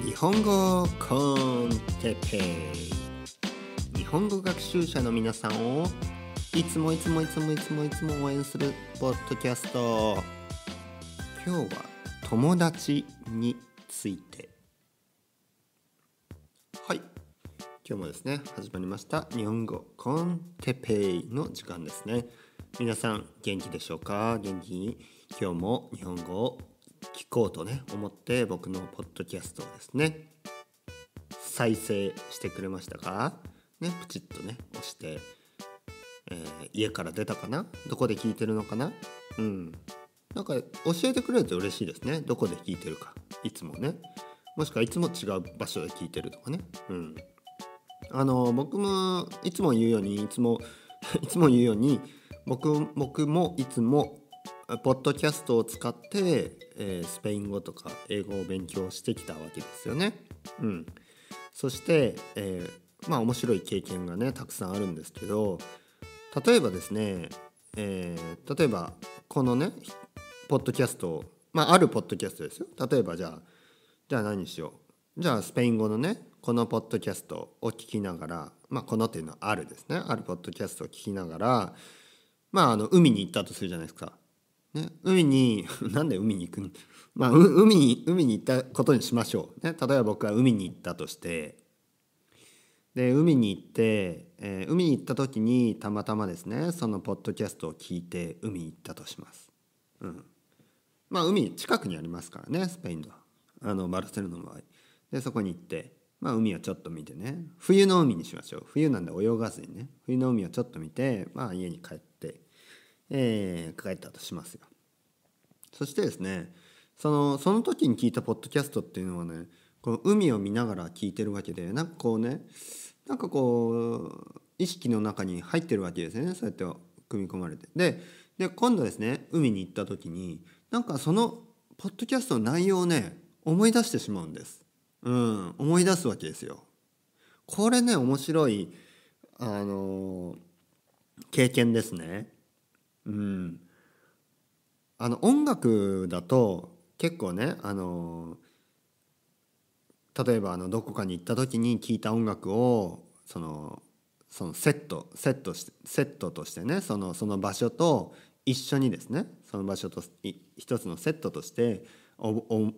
日本語コンテペイ日本語学習者の皆さんをいつもいつもいつもいつもいつも応援するポッドキャスト今日は友達についてはい今日もですね始まりました日本語コンテペイの時間ですね皆さん元気でしょうか元気に今日も日本語を聞こうとね思って僕のポッドキャストをですね再生してくれましたかねプチッとね押して、えー、家から出たかなどこで聞いてるのかなうんなんか教えてくれると嬉しいですねどこで聞いてるかいつもねもしくはいつも違う場所で聞いてるとかねうんあの僕もいつも言うようにいつも いつも言うように僕僕もいつもポッドキャストを使って、えー、スペイン語とか英語を勉強してきたわけですよね。うん、そして、えー、まあ面白い経験がねたくさんあるんですけど例えばですね、えー、例えばこのねポッドキャストまああるポッドキャストですよ例えばじゃあじゃあ何しようじゃあスペイン語のねこのポッドキャストを聞きながらまあこのっていうのはあるですねあるポッドキャストを聞きながらまああの海に行ったとするじゃないですか。ね、海に なんで海に行くんまあ、海に海に行ったことにしましょう、ね、例えば僕は海に行ったとしてで海に行って、えー、海に行った時にたまたまですねそのポッドキャストを聞いて海に行ったとします、うん、まあ海近くにありますからねスペインはあのバルセロナの場合でそこに行ってまあ、海をちょっと見てね冬の海にしましょう冬なんで泳がずにね冬の海をちょっと見て、まあ、家に帰ってえー、書いたとしますよ。そしてですねそのその時に聞いたポッドキャストっていうのはねこの海を見ながら聞いてるわけでなんかこうねなんかこう意識の中に入ってるわけですねそうやって組み込まれて。でで今度ですね海に行った時になんかそのポッドキャストの内容をね思い出してしまうんです。うん、思い出すわけですよ。これね面白いあのー、経験ですね。うんあの音楽だと結構ねあの例えばあのどこかに行った時に聴いた音楽をそのそのセットセットセットとしてねそのその場所と一緒にですねその場所と一つのセットとしてお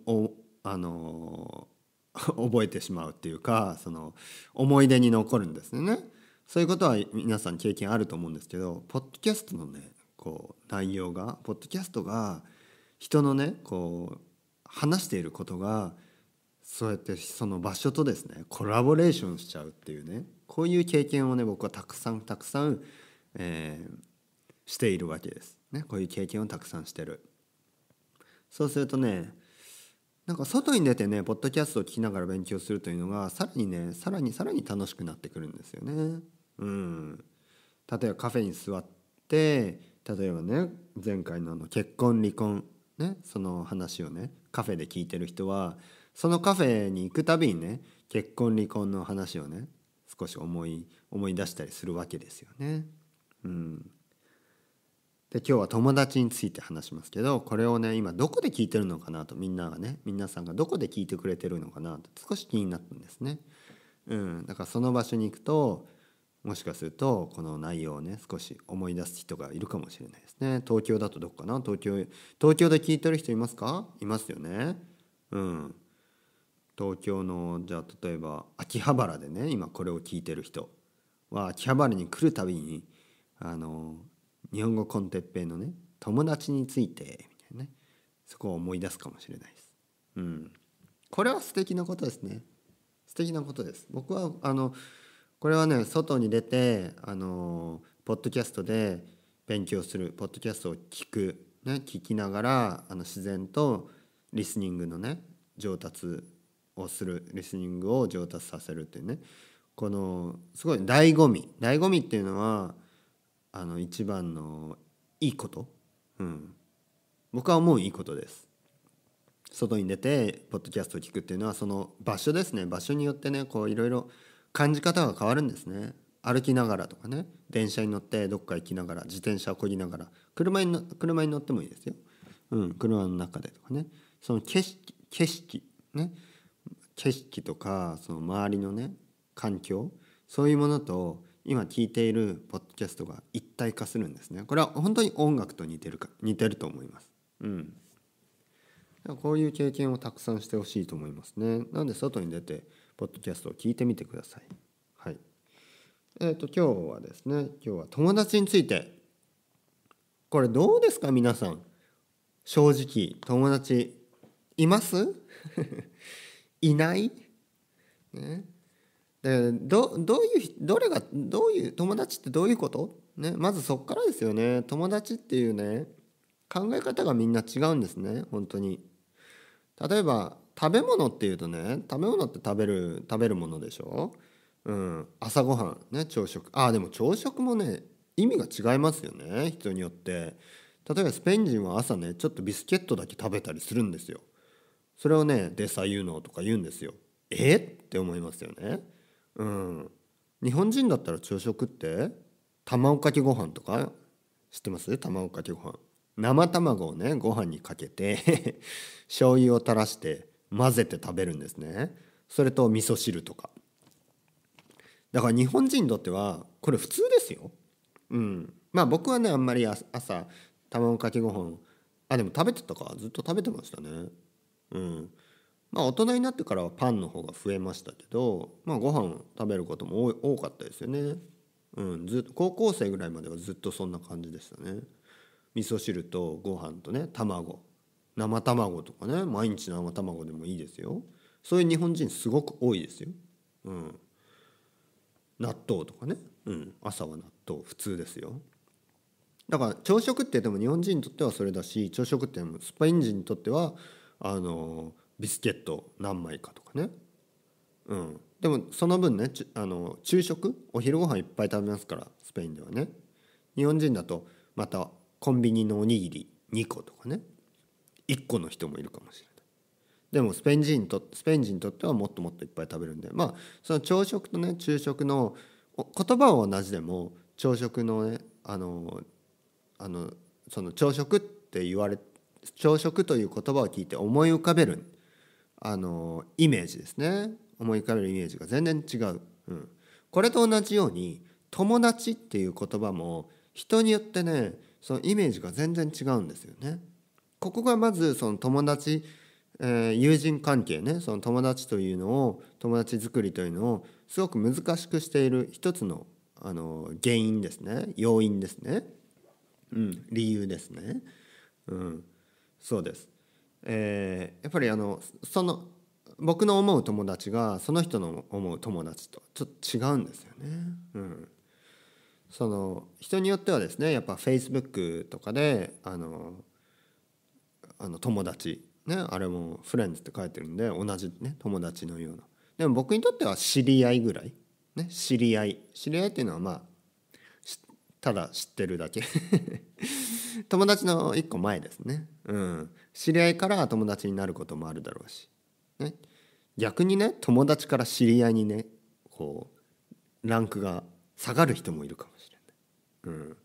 おあの 覚えてしまうっていうかその思い出に残るんですね。そういうことは皆さん経験あると思うんですけどポッドキャストのねこう内容がポッドキャストが人のねこう話していることがそうやってその場所とですねコラボレーションしちゃうっていうねこういう経験をね僕はたくさんたくさん、えー、しているわけです。ね、こういう経験をたくさんしてる。そうするとねなんか外に出てねポッドキャストを聞きながら勉強するというのがさらにねさらにさらに楽しくなってくるんですよね。うん、例えばカフェに座って例えばね前回のあの結婚離婚、ね、その話をねカフェで聞いてる人はそのカフェに行くたびにね結婚離婚の話をね少し思い思い出したりするわけですよね。うん、で今日は友達について話しますけどこれをね今どこで聞いてるのかなとみんながね皆さんがどこで聞いてくれてるのかなと少し気になったんですね。うん、だからその場所に行くともしかするとこの内容をね少し思い出す人がいるかもしれないですね東京だとどこかな東京東京で聞いてる人いますかいますよねうん東京のじゃあ例えば秋葉原でね今これを聞いてる人は秋葉原に来るたびにあの日本語コンテッペイのね友達についてみたいなねそこを思い出すかもしれないです。うん、これは素敵なことですね。素敵なことです。僕はあのこれはね外に出てあのポッドキャストで勉強するポッドキャストを聞く、ね、聞きながらあの自然とリスニングのね上達をするリスニングを上達させるっていうねこのすごい醍醐味醍醐味っていうのはあの一番のいいこと、うん、僕は思ういいことです。外に出てポッドキャストを聞くっていうのはその場所ですね場所によってねこういろいろ感じ方が変わるんですね歩きながらとかね電車に乗ってどっか行きながら自転車をこぎながら車に車に乗ってもいいですよ、うん、車の中でとかねその景色景色ね景色とかその周りのね環境そういうものと今聞いているポッドキャストが一体化するんですねこれは本当に音楽と似てるか似てると思います、うん、こういう経験をたくさんしてほしいと思いますねなので外に出てポッドキャストを聞いてみてください。はい。えっ、ー、と、今日はですね、今日は友達について。これどうですか、皆さん。正直、友達います いないね。でどどういうどれがどういう友達ってどういうこと、ね、まずそこからですよね友達っていうね考え方がみんな違うんですね本当に例えば食べ物っていうとね食べ物って食べる食べるものでしょ、うん、朝ごはんね朝食ああでも朝食もね意味が違いますよね人によって例えばスペイン人は朝ねちょっとビスケットだけ食べたりするんですよそれをねデサユーノとか言うんですよえって思いますよねうん日本人だったら朝食って卵かけご飯とか知ってます卵かけご飯生卵をねご飯にかけて 醤油を垂らして混ぜて食べるんですねそれと味噌汁とかだから日本人にとってはこれ普通ですようんまあ僕はねあんまり朝卵かけご飯あでも食べてたかずっと食べてましたねうんまあ大人になってからはパンの方が増えましたけどまあご飯食べることも多かったですよねうんずっと高校生ぐらいまではずっとそんな感じでしたね味噌汁とご飯とね卵生卵とかね毎日生卵でもいいですよそういう日本人すごく多いですよ、うん、納豆とかね、うん、朝は納豆普通ですよだから朝食ってでも日本人にとってはそれだし朝食ってスパイン人にとってはあのビスケット何枚かとかね、うん、でもその分ねあの昼食お昼ご飯いっぱい食べますからスペインではね日本人だとまたコンビニのおにぎり2個とかね1個の人もいるかもしれないでもスペイン人にとスペイン人にとってはもっともっといっぱい食べるんでまあその朝食とね昼食の言葉は同じでも朝食のねあのあのその朝食って言われ朝食という言葉を聞いて思い浮かべるあのイメージですね思い浮かべるイメージが全然違う、うん、これと同じように友達っていう言葉も人によってねそのイメージが全然違うんですよね。ここがまずその友達、えー、友人関係ねその友達というのを友達作りというのをすごく難しくしている一つのあの原因ですね要因ですね、うん、理由ですね、うん、そうです。えー、やっぱりあのその僕の思う友達がその人の思う友達とちょっと違うんですよね。うん、その人によってはですねやっぱ Facebook とかであのあの友達、ね、あれも「フレンズ」って書いてるんで同じ、ね、友達のようなでも僕にとっては知り合いぐらい、ね、知り合い知り合いっていうのはまあただ知ってるだけ 友達の1個前ですね、うん、知り合いから友達になることもあるだろうし、ね、逆にね友達から知り合いにねこうランクが下がる人もいるかもしれない、うん、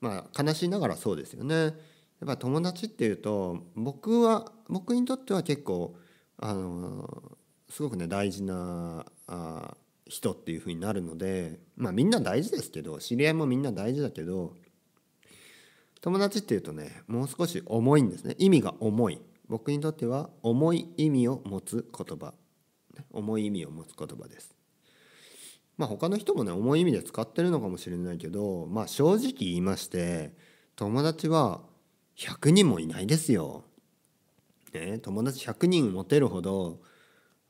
まあ悲しいながらそうですよねやっぱ友達っていうと僕は僕にとっては結構あのすごくね大事なあ人っていうふうになるのでまあみんな大事ですけど知り合いもみんな大事だけど友達っていうとねもう少し重いんですね意味が重い僕にとっては重い意味を持つ言葉重い意味を持つ言葉ですまあ他の人もね重い意味で使ってるのかもしれないけどまあ正直言いまして友達は100人もいないですよ。ね、友達100人持てるほど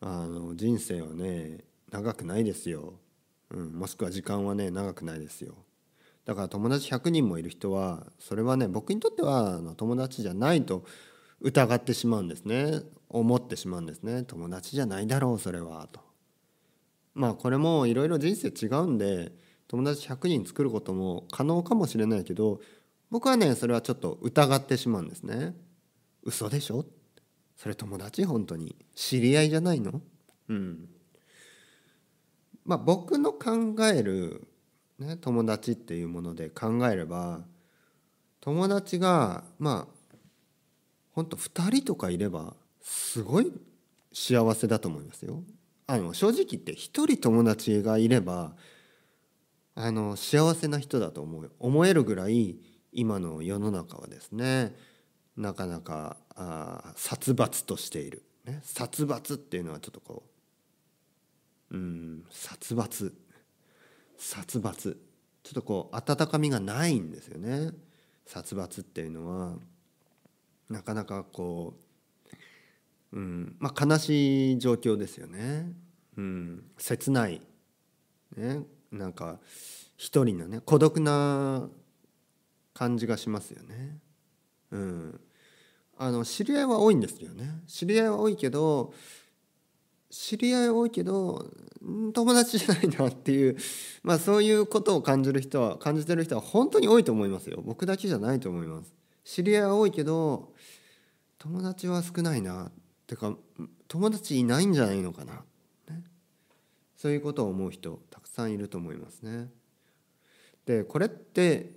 あの人生はね長くないですよ、うん、もしくは時間はね長くないですよだから友達100人もいる人はそれはね僕にとってはあの友達じゃないと疑ってしまうんですね思ってしまうんですね友達じゃないだろうそれはとまあこれもいろいろ人生違うんで友達100人作ることも可能かもしれないけど僕はねそれはちょっと疑ってしまうんですね嘘でしょそれ友達本当に知り合いじゃないのうんまあ僕の考える、ね、友達っていうもので考えれば友達がまあ本当二2人とかいればすごい幸せだと思いますよ。あの正直言って1人友達がいればあの幸せな人だと思う思えるぐらい今の世の中はですねなかなかあ殺伐としている、ね、殺伐っていうのはちょっとこううん殺伐殺伐ちょっとこう温かみがないんですよね殺伐っていうのはなかなかこう、うんまあ、悲しい状況ですよね、うん、切ない、ね、なんか一人のね孤独な感じがしますよね。うん、あの知り合いは多いんですよね。知り合いは多いけど知り合い多いけど友達じゃないなっていう、まあ、そういうことを感じる人は感じてる人は本当に多いと思いますよ僕だけじゃないと思います知り合いは多いけど友達は少ないなってか友達いないんじゃないのかな、ね、そういうことを思う人たくさんいると思いますねでこれって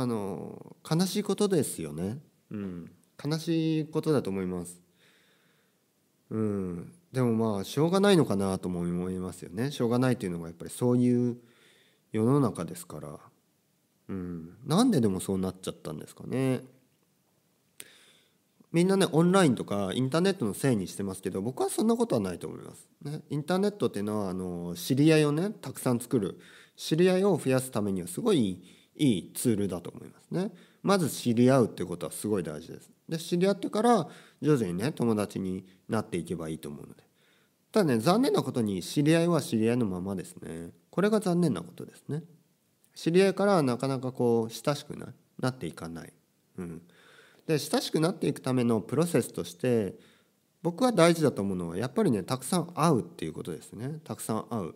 あの悲しいことですよね、うん、悲しいことだと思います、うん、でもまあしょうがないのかなとも思いますよねしょうがないというのがやっぱりそういう世の中ですから、うん、なんででもそうなっちゃったんですかねみんなねオンラインとかインターネットのせいにしてますけど僕はそんなことはないと思います。ね、インターネットっていうのはあの知り合いをねたくさん作る知り合いを増やすためにはすごいいいツールだと思いますね。まず知り合うってことはすごい大事です。で知り合ってから徐々にね友達になっていけばいいと思うので。ただね残念なことに知り合いは知り合いのままですね。これが残念なことですね。知り合いからなかなかこう親しくななっていかない。うん、で親しくなっていくためのプロセスとして僕は大事だと思うのはやっぱりねたくさん会うっていうことですねたくさん会う。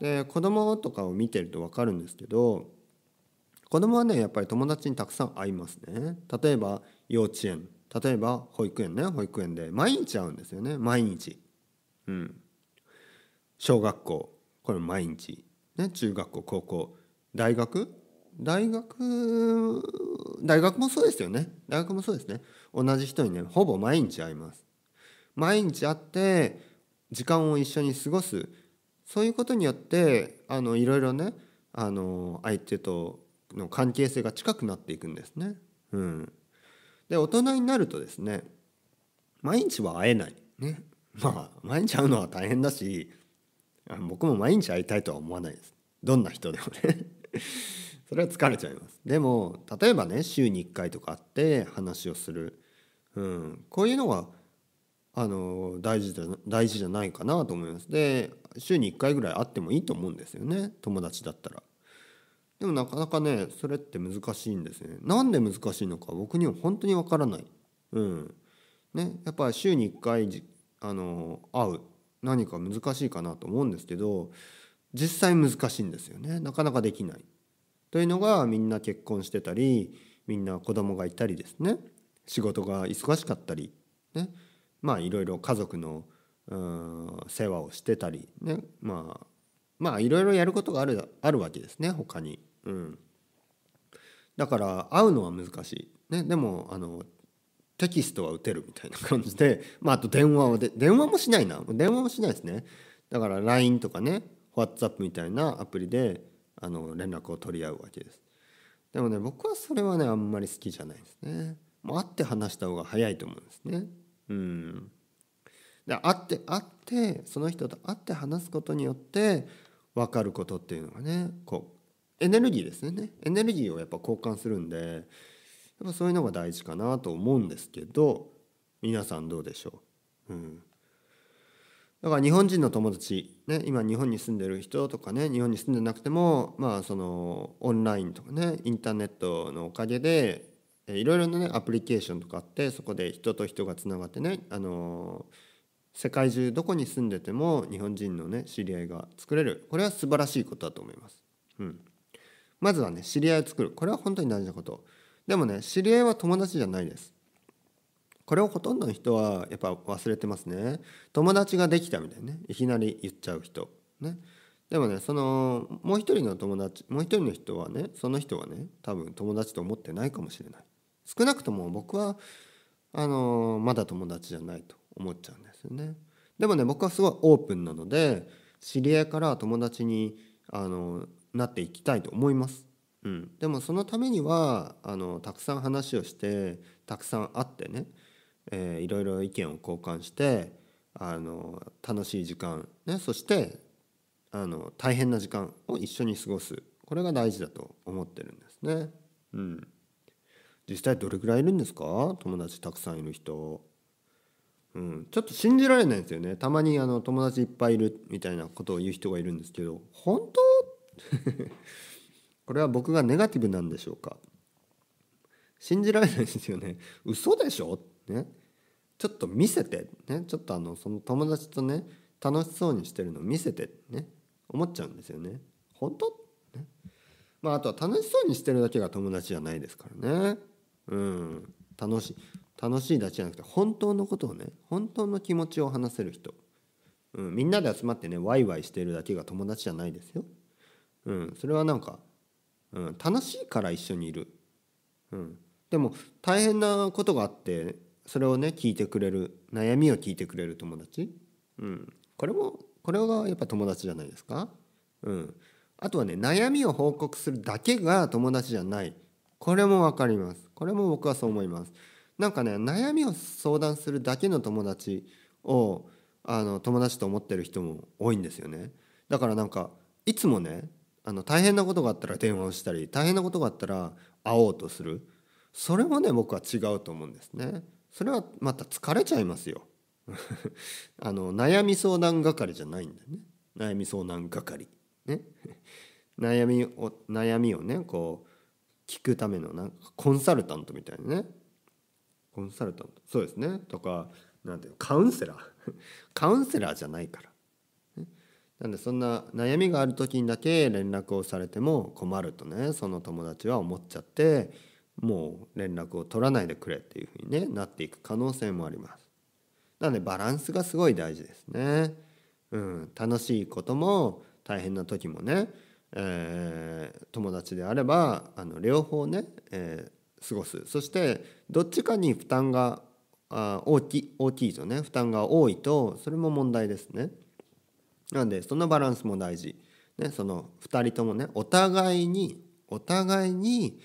で子供とかを見てると分かるんですけど子供はねやっぱり友達にたくさん会いますね例えば幼稚園例えば保育園ね保育園で毎日会うんですよね毎日うん小学校これ毎日ね中学校高校大学大学大学もそうですよね大学もそうですね同じ人にねほぼ毎日会います毎日会って時間を一緒に過ごすそういうことによってあのいろいろねあの相手との関係性が近くなっていくんですね。うん、で大人になるとですね毎日は会えない、ね、まあ毎日会うのは大変だし僕も毎日会いたいとは思わないですどんな人でもね それは疲れちゃいますでも例えばね週に1回とか会って話をする、うん、こういうのがあの大事だ大事じゃないかなと思いますで週に1回ぐらい会ってもいいと思うんですよね友達だったらでもなかなかねそれって難しいんですねなんで難しいのか僕には本当にわからないうんねやっぱり週に1回あの会う何か難しいかなと思うんですけど実際難しいんですよねなかなかできないというのがみんな結婚してたりみんな子供がいたりですね仕事が忙しかったりねまあいろいろ家族の世話をしてたりねまあまあいろいろやることがあるあるわけですね他に。うん、だから会うのは難しい、ね、でもあのテキストは打てるみたいな感じで、まあ、あと電話はで電話もしないな電話もしないですねだから LINE とかね WhatsApp みたいなアプリであの連絡を取り合うわけですでもね僕はそれはねあんまり好きじゃないですねもう会って話した方が早いと思うんですねうんで会って会ってその人と会って話すことによって分かることっていうのがねこうエネルギーですねエネルギーをやっぱ交換するんでやっぱそういうのが大事かなと思うんですけど皆さんどうでしょう、うん、だから日本人の友達、ね、今日本に住んでる人とかね日本に住んでなくてもまあそのオンラインとかねインターネットのおかげでいろいろなねアプリケーションとかあってそこで人と人がつながってねあの世界中どこに住んでても日本人のね知り合いが作れるこれは素晴らしいことだと思います。うんまずはね知り合いを作るこれは本当に大事なことでもね知り合いは友達じゃないですこれをほとんどの人はやっぱ忘れてますね友達ができたみたいなねいきなり言っちゃう人ねでもねそのもう一人の友達もう一人の人はねその人はね多分友達と思ってないかもしれない少なくとも僕はあのまだ友達じゃないと思っちゃうんですよねでもね僕はすごいオープンなので知り合いから友達にあのなっていきたいと思います。うん、でもそのためにはあのたくさん話をしてたくさん会ってね、えー、いろいろ意見を交換してあの楽しい時間、ね、そしてあの大変な時間を一緒に過ごすこれが大事だと思ってるんですね。うん、実際どれぐらいいるんですか友達たくさんいる人。うん、ちょっと信じられないんですよねたまにあの友達いっぱいいるみたいなことを言う人がいるんですけど本当 これは僕がネガティブなんでしょうか信じられないですよね嘘でしょねちょっと見せてねちょっとあのその友達とね楽しそうにしてるの見せてね思っちゃうんですよね本当ねまああとは楽しそうにしてるだけが友達じゃないですからねうん楽しい楽しいだけじゃなくて本当のことをね本当の気持ちを話せる人、うん、みんなで集まってねワイワイしてるだけが友達じゃないですようん、それはなんか、うん、楽しいから一緒にいる、うん、でも大変なことがあってそれをね聞いてくれる悩みを聞いてくれる友達、うん、これもこれがやっぱ友達じゃないですか、うん、あとはね悩みを報告するだけが友達じゃないこれも分かりますこれも僕はそう思いますなんかね悩みを相談するだけの友達をあの友達と思ってる人も多いんですよねだからなんかいつもねあの大変なことがあったら電話をしたり大変なことがあったら会おうとするそれもね僕は違うと思うんですね。それはまた疲れちゃいますよ。あの悩み相談係じゃないんだよね悩み相談係。ね、悩みを悩みをねこう聞くためのなんかコンサルタントみたいなねコンサルタントそうですねとか何ていうのカウンセラー カウンセラーじゃないからなんでそんな悩みがある時にだけ連絡をされても困るとねその友達は思っちゃってもう連絡を取らないでくれっていうふうに、ね、なっていく可能性もあります。なのでバランスがすごい大事ですね。うん、楽しいことも大変な時もね、えー、友達であればあの両方ね、えー、過ごすそしてどっちかに負担があ大き大きいとね負担が多いとそれも問題ですね。なんでそのバランスも大事、ね、その2人ともねお互いにお互いに、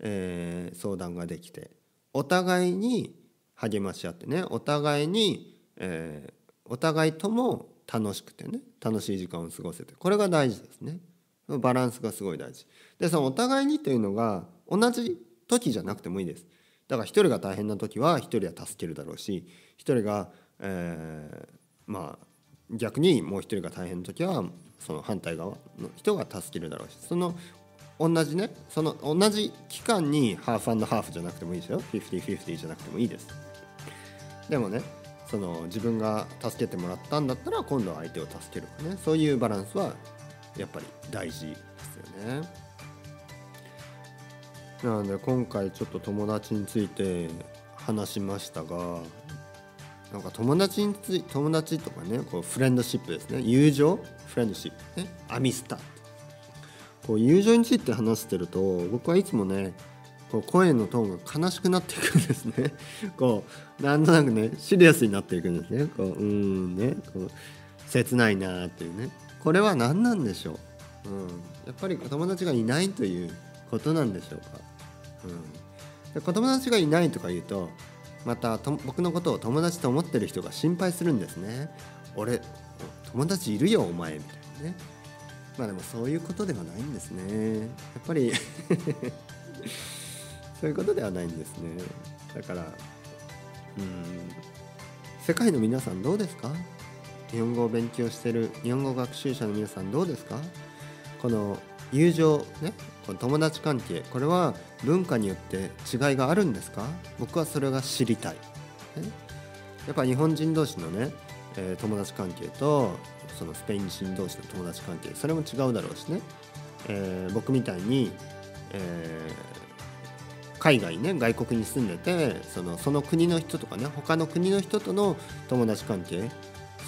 えー、相談ができてお互いに励まし合ってねお互いに、えー、お互いとも楽しくてね楽しい時間を過ごせてこれが大事ですねバランスがすごい大事でそのお互いにというのが同じ時じゃなくてもいいですだから一人が大変な時は一人は助けるだろうし一人が、えー、まあ逆にもう一人が大変な時はその反対側の人が助けるだろうしその同じねその同じ期間にハーフハーフじゃなくてもいいですよ50-50じゃなくてもいいですでもねその自分が助けてもらったんだったら今度は相手を助けるねそういうバランスはやっぱり大事ですよねなので今回ちょっと友達について話しましたがなんか友達につい友達とかねこうフレンドシップですね友情フレンドシップねアミスタこう友情について話してると僕はいつもねこう声のトーンが悲しくなっていくんですね こうなんとなくねシリアスになっていくんですねこううんねこう切ないなっていうねこれは何なんでしょう、うん、やっぱり友達がいないということなんでしょうか、うん、で友達がいないとか言うとまた僕のことを友達と思ってる人が心配するんですね俺友達いるよお前みたいなねまあでもそういうことではないんですねやっぱり そういうことではないんですねだからうん世界の皆さんどうですか日本語を勉強してる日本語学習者の皆さんどうですかこの友情ねこの友達関係これは文化によって違いがあるんですか僕はそれが知りたい、ね、やっぱ日本人同士のね、え友達関係とそのスペイン人同士の友達関係それも違うだろうしね、えー、僕みたいに、えー、海外ね外国に住んでてそのその国の人とかね他の国の人との友達関係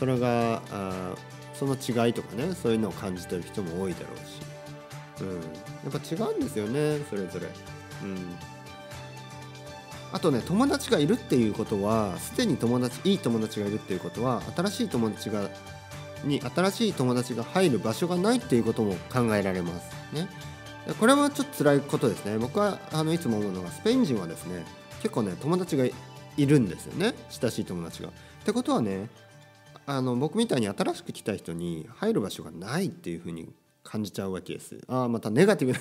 それがあその違いとかねそういうのを感じてる人も多いだろうしうんやっぱ違うんですよねそれぞれうんあとね友達がいるっていうことはすでに友達いい友達がいるっていうことは新しい友達がに新しい友達が入る場所がないっていうことも考えられますねこれはちょっと辛いことですね僕はあのいつも思うのがスペイン人はですね結構ね友達がいるんですよね親しい友達が。ってことはねあの僕みたいに新しく来た人に入る場所がないっていうふうに感じちゃうわけです。ああ、またネガティブな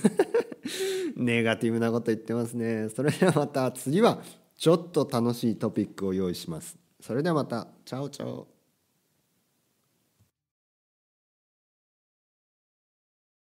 ネガティブなこと言ってますね。それではまた次はちょっと楽しいトピックを用意します。それではまた。チャオチャオ。